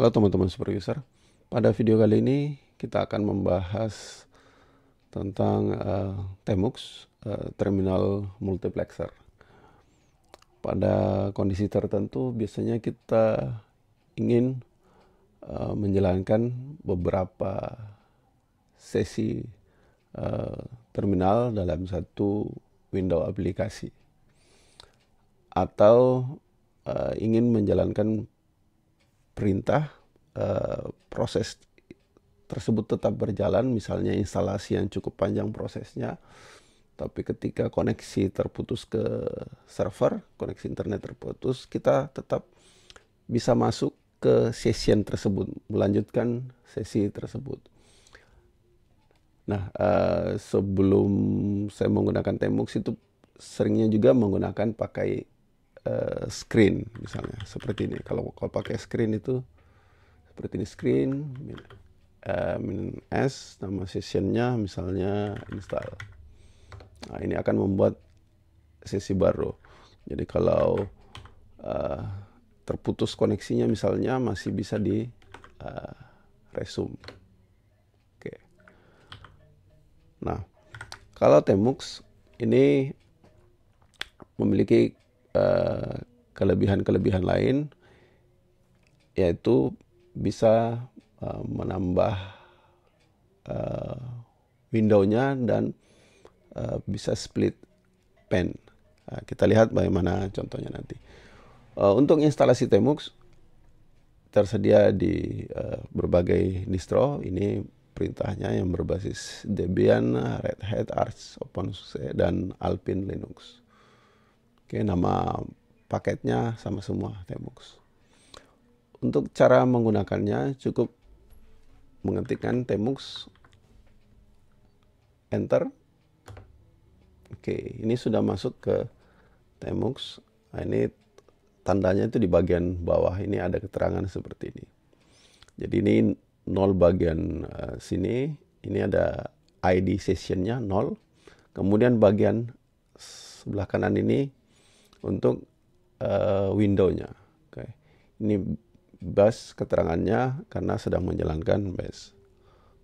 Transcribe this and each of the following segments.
Halo teman-teman super user. Pada video kali ini kita akan membahas tentang uh, Temux uh, terminal multiplexer. Pada kondisi tertentu biasanya kita ingin uh, menjalankan beberapa sesi uh, terminal dalam satu window aplikasi atau uh, ingin menjalankan perintah eh, proses tersebut tetap berjalan, misalnya instalasi yang cukup panjang prosesnya, tapi ketika koneksi terputus ke server, koneksi internet terputus, kita tetap bisa masuk ke session tersebut, melanjutkan sesi tersebut. Nah, eh, sebelum saya menggunakan Temux itu seringnya juga menggunakan pakai Eh, screen misalnya seperti ini kalau kalau pakai screen itu seperti ini screen uh, min s nama sessionnya misalnya install nah, ini akan membuat sesi baru jadi kalau uh, terputus koneksinya misalnya masih bisa di uh, resume oke nah kalau Temux ini memiliki Eh, kelebihan-kelebihan lain yaitu bisa uh, menambah uh, window-nya dan uh, bisa split pen. Nah, kita lihat bagaimana contohnya nanti. Uh, untuk instalasi Temux tersedia di uh, berbagai distro. Ini perintahnya yang berbasis Debian, Red Hat, Arch OpenSUSE, dan Alpine Linux. Oke, nama paketnya sama semua Temux. Untuk cara menggunakannya cukup mengetikkan Temux enter. Oke, ini sudah masuk ke Temux. Nah, ini tandanya itu di bagian bawah ini ada keterangan seperti ini. Jadi ini nol bagian uh, sini, ini ada ID sessionnya nol. Kemudian bagian sebelah kanan ini untuk uh, windownya. Oke. Okay. Ini bus keterangannya karena sedang menjalankan bus.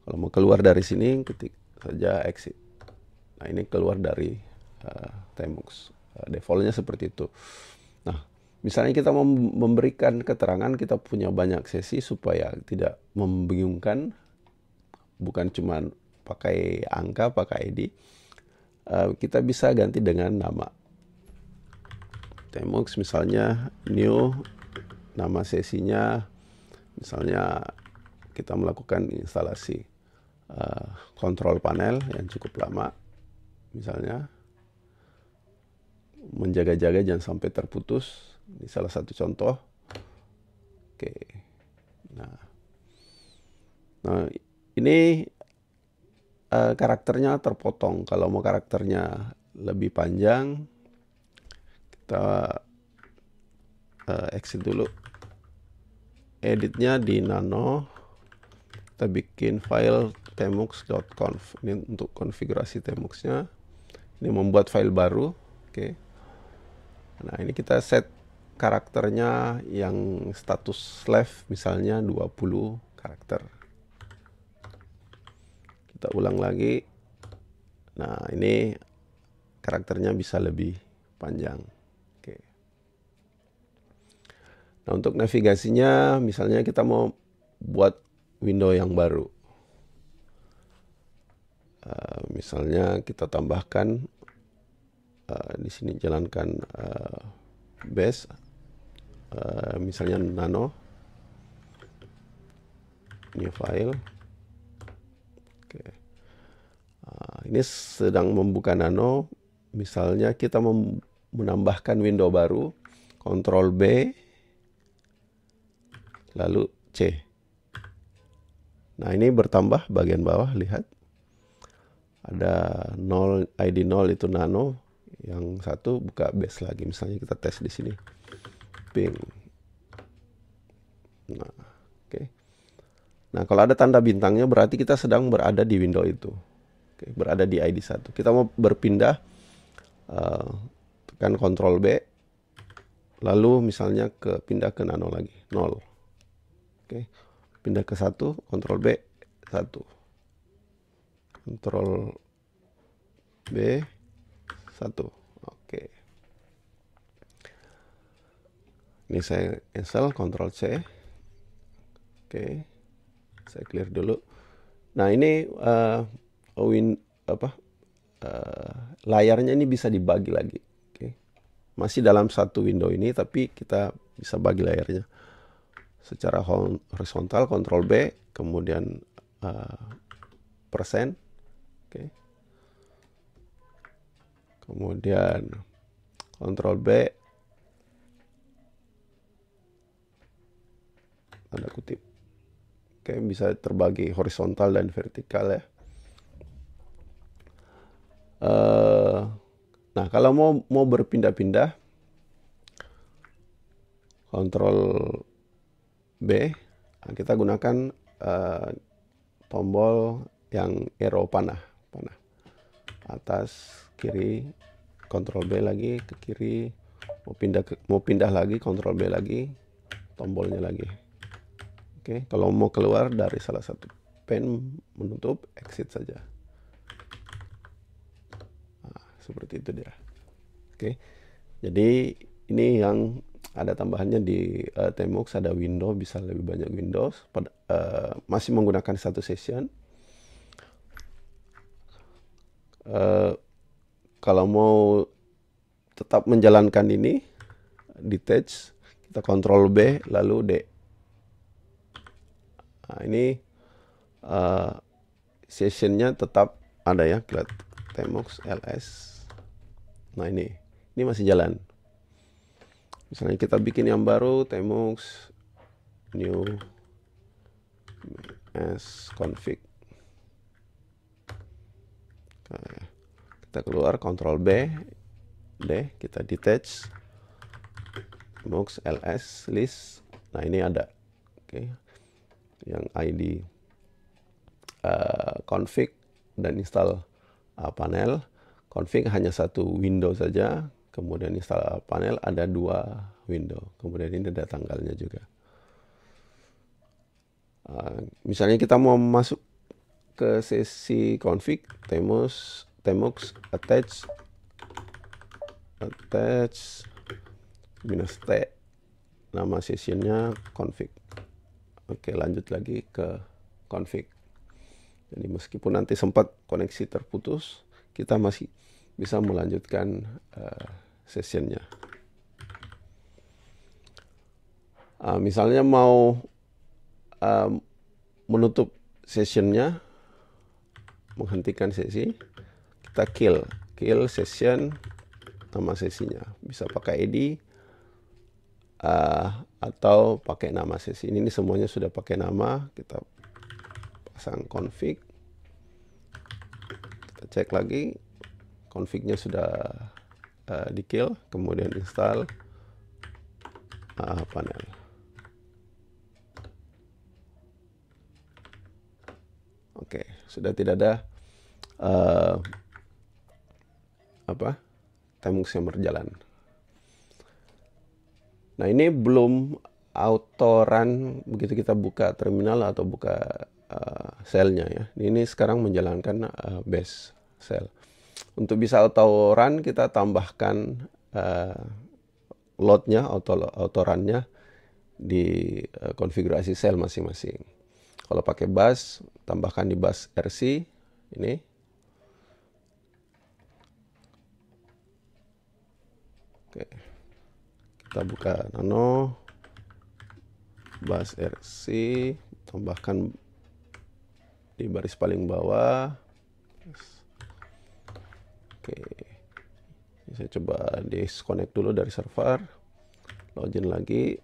Kalau mau keluar dari sini ketik saja exit. Nah, ini keluar dari uh, eh, Temux. Uh, eh, defaultnya seperti itu. Nah, misalnya kita memberikan keterangan kita punya banyak sesi supaya tidak membingungkan bukan cuma pakai angka, pakai ID. Uh, kita bisa ganti dengan nama. Temux misalnya new nama sesinya misalnya kita melakukan instalasi uh, kontrol panel yang cukup lama misalnya menjaga-jaga jangan sampai terputus ini salah satu contoh oke nah nah ini uh, karakternya terpotong kalau mau karakternya lebih panjang kita uh, exit dulu editnya di nano kita bikin file temux.conf ini untuk konfigurasi temuxnya ini membuat file baru oke okay. nah ini kita set karakternya yang status left misalnya 20 karakter kita ulang lagi nah ini karakternya bisa lebih panjang Nah untuk navigasinya misalnya kita mau buat window yang baru. Uh, misalnya kita tambahkan uh, di sini jalankan uh, base uh, misalnya nano new file oke okay. uh, ini sedang membuka nano misalnya kita menambahkan window baru control B lalu C. Nah, ini bertambah bagian bawah, lihat. Ada 0, ID 0 itu nano, yang satu buka base lagi. Misalnya kita tes di sini. Ping. Nah, oke. Okay. Nah, kalau ada tanda bintangnya berarti kita sedang berada di window itu. Oke, okay, berada di ID 1. Kita mau berpindah uh, tekan Ctrl B lalu misalnya ke pindah ke nano lagi, 0. Oke, pindah ke satu, Ctrl B, satu, Ctrl B, satu. Oke. Ini saya Install, Ctrl C. Oke, saya clear dulu. Nah ini uh, win apa uh, layarnya ini bisa dibagi lagi. Oke, masih dalam satu window ini, tapi kita bisa bagi layarnya secara horizontal kontrol B kemudian uh, persen oke okay. kemudian kontrol B tanda kutip oke okay, bisa terbagi horizontal dan vertikal ya uh, nah kalau mau mau berpindah-pindah kontrol B kita gunakan uh, tombol yang arrow panah panah atas kiri Ctrl B lagi ke kiri mau pindah ke, mau pindah lagi Ctrl B lagi tombolnya lagi oke kalau mau keluar dari salah satu pen menutup exit saja nah, seperti itu dia oke jadi ini yang ada tambahannya di uh, eh, Temux ada Windows bisa lebih banyak Windows pada, uh, masih menggunakan satu session uh, kalau mau tetap menjalankan ini detach kita kontrol B lalu D nah ini uh, sessionnya tetap ada ya kita LS nah ini ini masih jalan misalnya kita bikin yang baru temux new s config nah, kita keluar control B D kita detach mux ls list nah ini ada oke okay. yang id uh, eh, config dan install uh, panel config hanya satu window saja kemudian install panel ada dua window kemudian ini ada tanggalnya juga uh, misalnya kita mau masuk ke sesi config temos temox attach attach minus t nama sessionnya config oke lanjut lagi ke config jadi meskipun nanti sempat koneksi terputus, kita masih bisa melanjutkan uh, sessionnya. Uh, misalnya mau uh, menutup sessionnya, menghentikan sesi, kita kill, kill session nama sesinya. Bisa pakai ID uh, ah, atau pakai nama sesi. Ini, ini semuanya sudah pakai nama, kita pasang config, kita cek lagi, confignya sudah uh, eh, di kill kemudian install uh, panel oke okay, sudah tidak ada uh, apa timing yang berjalan nah ini belum auto run begitu kita buka terminal atau buka uh, selnya ya ini sekarang menjalankan uh, base sel untuk bisa auto run kita tambahkan uh, eh, lotnya auto autorannya di uh, konfigurasi sel masing-masing. Kalau pakai bus tambahkan di bus RC ini Oke. Kita buka nano bus RC tambahkan di baris paling bawah Oke. Saya coba disconnect dulu dari server. Login lagi.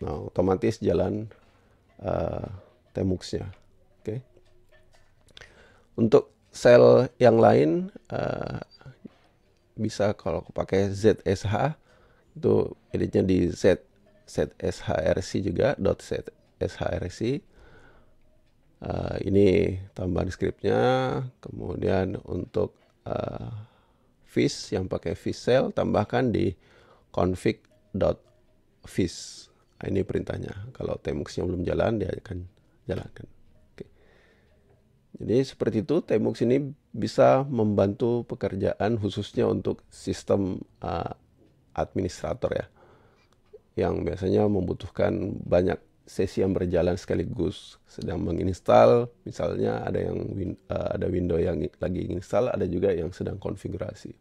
Nah, otomatis jalan uh, temuxnya. Oke. Okay. Untuk sel yang lain uh, bisa kalau aku pakai ZSH itu editnya di Z ZSHRC juga dot ZSHRC uh, eh, ini tambahan scriptnya kemudian untuk uh, fish yang pakai fish cell tambahkan di config.fish. Nah, ini perintahnya. Kalau yang belum jalan dia akan jalankan. Jadi seperti itu temux ini bisa membantu pekerjaan khususnya untuk sistem uh, administrator ya yang biasanya membutuhkan banyak sesi yang berjalan sekaligus sedang menginstal misalnya ada yang win, uh, ada window yang lagi install ada juga yang sedang konfigurasi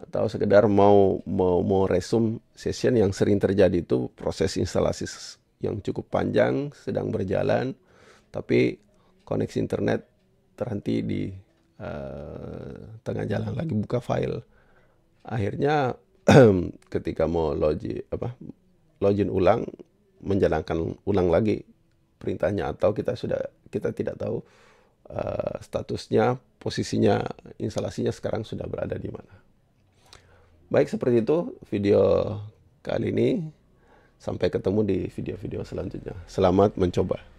atau sekedar mau mau mau resume session yang sering terjadi itu proses instalasi yang cukup panjang sedang berjalan tapi koneksi internet terhenti di uh, tengah jalan lagi buka file akhirnya ketika mau login apa login ulang menjalankan ulang lagi perintahnya atau kita sudah kita tidak tahu uh, statusnya, posisinya, instalasinya sekarang sudah berada di mana. Baik seperti itu video kali ini. Sampai ketemu di video-video selanjutnya. Selamat mencoba.